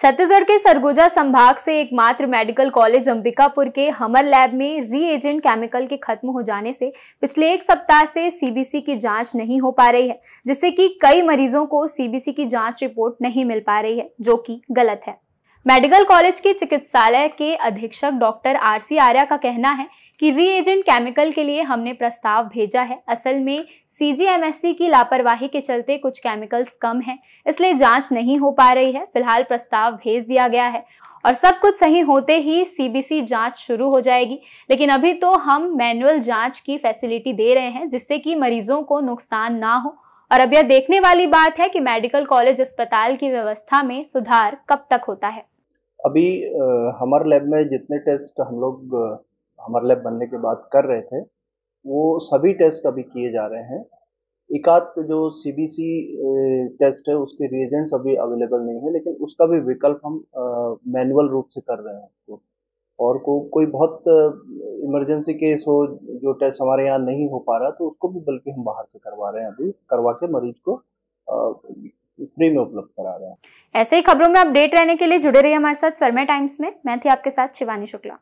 छत्तीसगढ़ के सरगुजा संभाग से एकमात्र मेडिकल कॉलेज अंबिकापुर के हमर लैब में रीएजेंट केमिकल के खत्म हो जाने से पिछले एक सप्ताह से सीबीसी की जांच नहीं हो पा रही है जिससे कि कई मरीजों को सीबीसी की जांच रिपोर्ट नहीं मिल पा रही है जो कि गलत है मेडिकल कॉलेज के चिकित्सालय के अधीक्षक डॉक्टर आर सी आर्या का कहना है कि रीएजेंट केमिकल के लिए हमने प्रस्ताव भेजा है असल में सीजीएमएससी की लापरवाही के चलते कुछ केमिकल्स कम हैं इसलिए जांच नहीं हो पा रही है फिलहाल प्रस्ताव भेज दिया गया है और सब कुछ सही होते ही सीबीसी जांच शुरू हो जाएगी लेकिन अभी तो हम मैनुअल जांच की फैसिलिटी दे रहे हैं जिससे कि मरीजों को नुकसान ना हो और अब यह देखने वाली बात है कि मेडिकल कॉलेज अस्पताल की व्यवस्था में सुधार कब तक होता है अभी हमारे लैब में जितने टेस्ट हम लोग हमारे लैब बनने के बाद कर रहे थे वो सभी टेस्ट अभी किए जा रहे हैं एकात जो सी टेस्ट है उसके रिएजेंट्स अभी अवेलेबल नहीं है लेकिन उसका भी विकल्प हम मैनुअल रूप से कर रहे हैं उसको और को, कोई बहुत इमरजेंसी केस हो जो टेस्ट हमारे यहाँ नहीं हो पा रहा तो उसको भी बल्कि हम बाहर से करवा रहे हैं अभी करवा के मरीज को फ्री में उपलब्ध करा रहे हैं ऐसे ही खबरों में अपडेट रहने के लिए जुड़े रहिए हमारे साथ स्वर्मा टाइम्स में मैं थी आपके साथ शिवानी शुक्ला